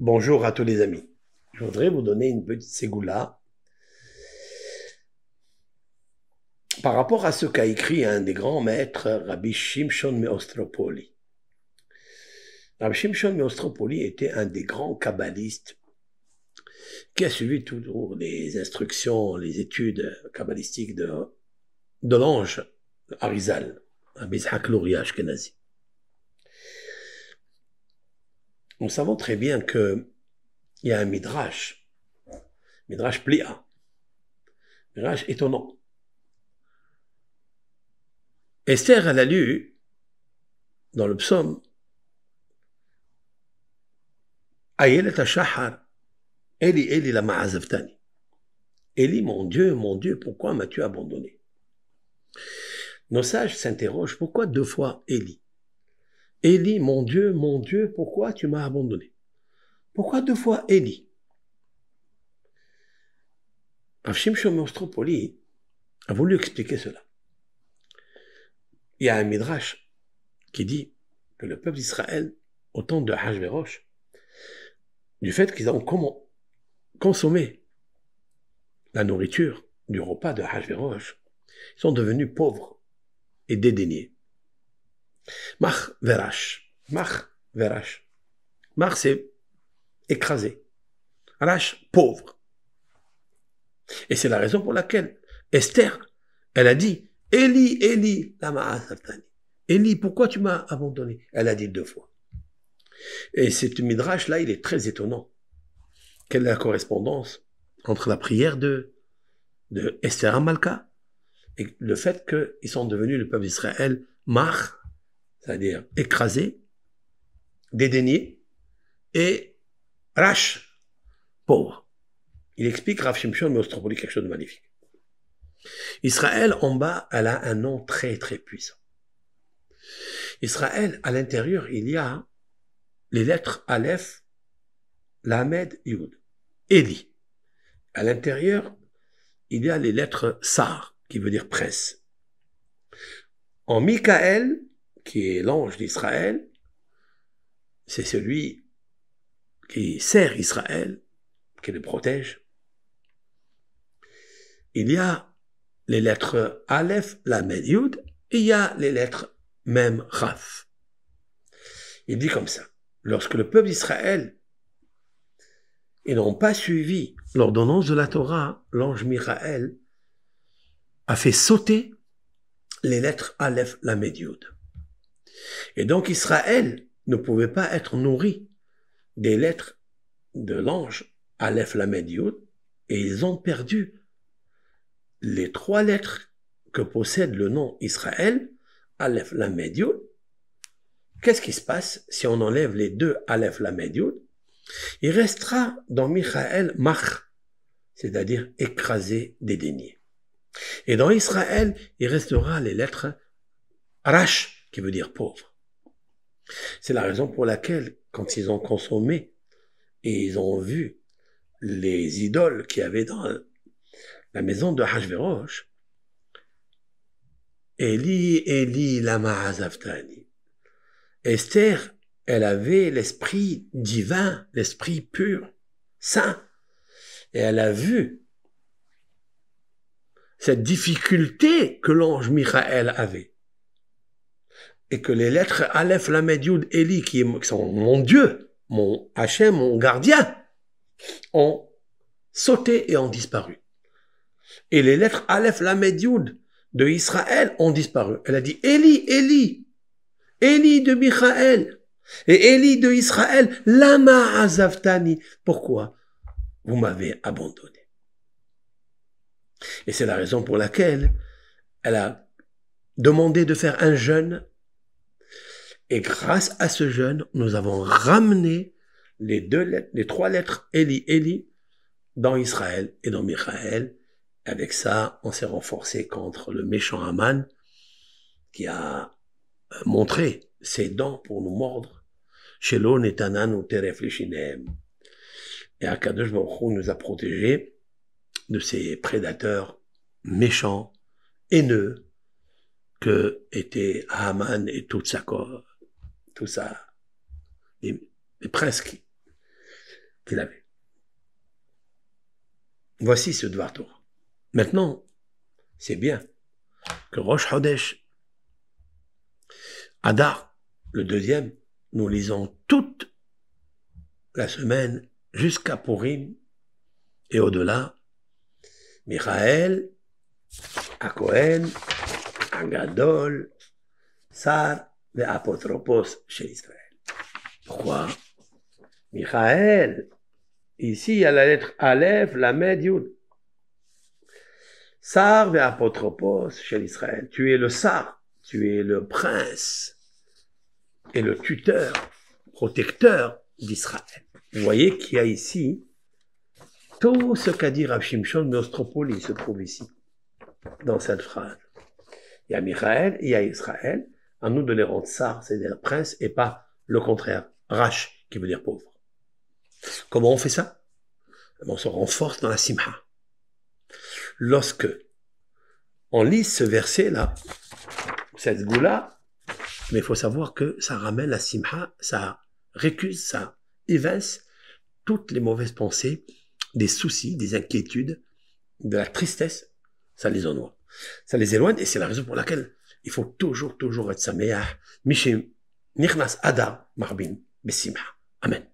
Bonjour à tous les amis. Je voudrais vous donner une petite ségoula par rapport à ce qu'a écrit un des grands maîtres, Rabbi Shimshon Meostropoli. Rabbi Shimshon Meostropoli était un des grands kabbalistes qui a suivi toujours les instructions, les études kabbalistiques de, de l'ange Arizal, Rabbi Louria, Kenazi. Nous savons très bien que il y a un midrash, midrash plia, midrash étonnant. Esther, elle a lu dans le psaume Ayelet Shahar, Eli Eli la ma'azavtani. Eli, mon Dieu, mon Dieu, pourquoi m'as-tu abandonné Nos sages s'interrogent pourquoi deux fois Eli Élie, mon Dieu, mon Dieu, pourquoi tu m'as abandonné Pourquoi deux fois Élie Rav Mostropoli a voulu expliquer cela. Il y a un midrash qui dit que le peuple d'Israël, au temps de Hachverosh, du fait qu'ils ont consommé la nourriture du repas de Hachverosh, ils sont devenus pauvres et dédaignés. Mach verash. Mach verash. Mach, c'est écrasé. rash pauvre. Et c'est la raison pour laquelle Esther, elle a dit, Eli, Eli, lama Eli, pourquoi tu m'as abandonné Elle a dit deux fois. Et cette midrash-là, il est très étonnant. Quelle est la correspondance entre la prière de, de Esther Malka et le fait qu'ils sont devenus le peuple d'Israël, mach c'est-à-dire écrasé, dédaigné, et rache, pauvre. Il explique Rav Shimshon Mostropolis quelque chose de magnifique. Israël en bas, elle a un nom très très puissant. Israël, à l'intérieur, il y a les lettres Aleph, Lamed, Yud, Eli. À l'intérieur, il y a les lettres Sar, qui veut dire presse. En Michael, qui est l'ange d'Israël, c'est celui qui sert Israël, qui le protège. Il y a les lettres Aleph, la Yud, et il y a les lettres Mem, Raf. Il dit comme ça, lorsque le peuple d'Israël ils n'ont pas suivi l'ordonnance de la Torah, l'ange Miraël a fait sauter les lettres Aleph, la Yud. Et donc Israël ne pouvait pas être nourri des lettres de l'ange Aleph Lamed Yod, et ils ont perdu les trois lettres que possède le nom Israël, Aleph Lamed Yod. Qu'est-ce qui se passe si on enlève les deux Aleph Lamed Yod Il restera dans Michael Mach, c'est-à-dire écrasé, dédaigné. Et dans Israël, il restera les lettres Rach qui veut dire pauvre. C'est la raison pour laquelle, quand ils ont consommé et ils ont vu les idoles qu'il y avait dans la maison de Hachverosh, Eli, Eli, lama azavtani. Esther, elle avait l'esprit divin, l'esprit pur, saint. Et elle a vu cette difficulté que l'ange Michael avait que les lettres Aleph, Lamed, Yud, Eli, qui, sont mon Dieu, mon Hachem, mon gardien, ont sauté et ont disparu. Et les lettres Aleph, Lamed, de Israël ont disparu. Elle a dit Eli, Eli, Eli de Michaël et Eli de Israël, Lama Azavtani. Pourquoi vous m'avez abandonné Et c'est la raison pour laquelle elle a demandé de faire un jeûne et grâce à ce jeûne, nous avons ramené les deux lettres, les trois lettres Eli, Eli dans Israël et dans Michael. Avec ça, on s'est renforcé contre le méchant Aman qui a euh, montré ses dents pour nous mordre. Shelo netanan ou Et Akadosh Baruch nous a protégés de ces prédateurs méchants, haineux, que étaient Haman et toute sa corps tout ça. Et, presque qu'il avait. Voici ce Dvartour. Maintenant, c'est bien que Rosh Hodesh, Adar, le deuxième, nous lisons toute la semaine jusqu'à Purim et au-delà. Michael, à agadol Sar, le apotropos chez Israël. Pourquoi Michael, ici il y a la lettre Aleph, la médium Sar ve chez Israël. Tu es le Sar, tu es le prince et le tuteur, protecteur d'Israël. Vous voyez qu'il y a ici tout ce qu'a dit Rav Shimshon Nostropoli se trouve ici, dans cette phrase. Il y a Michael, il y a Israël, à nous de les rendre tsar, c'est-à-dire prince, et pas le contraire, rach, qui veut dire pauvre. Comment on fait ça eh ben, On se renforce dans la simha. Lorsque on lit ce verset-là, cette goula, mais il faut savoir que ça ramène la simha, ça récuse, ça évince toutes les mauvaises pensées, des soucis, des inquiétudes, de la tristesse, ça les ennoie. Ça les éloigne et c'est la raison pour laquelle il faut toujours, toujours être Sameach. Mishim, Nichnas Ada, Marbin, Bessima. Amen.